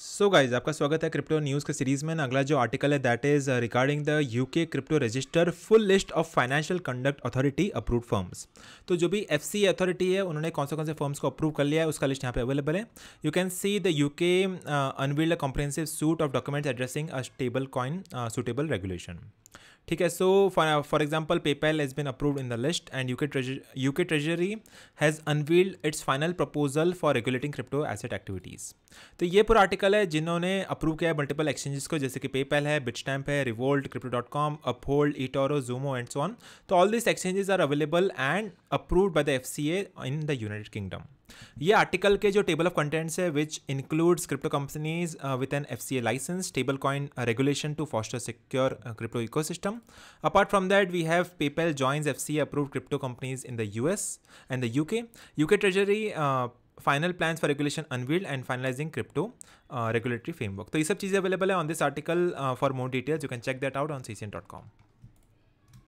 सो so guys आपका स्वागत है क्रिप्टो न्यूज़ के सीरीज़ में अगला जो आर्टिकल है that is regarding the UK crypto register full list of financial conduct authority approve firms तो जो भी एफ सी अथॉरिटी है उन्होंने कौन से कौन से फर्म्स को अप्रूव कर लिया है उसका लिस्ट यहाँ पे अवेलेबल है you can see the U K unveiled comprehensive suite of documents addressing a stable coin suitable regulation ठीक है so for example PayPal has been approved in the list and U K treasury U K treasury has unveiled its final proposal for regulating crypto asset activities तो ये पूरा article है जिन्होंने approve किया है multiple exchanges को जैसे कि पेपैल है स्टैम्प है Revolut crypto dot com Uphold eToro Zumo and so on तो all this exchanges are available and approved by the F C A in the United Kingdom ये article के जो table of contents है which includes crypto companies with an F C A license table coin regulation to foster secure crypto ecosystem Apart from that, we have PayPal joins FC approved crypto companies in the US and the UK. UK Treasury uh, final plans for regulation unveiled and finalizing crypto uh, regulatory framework. So, this is available on this article uh, for more details. You can check that out on ccn.com.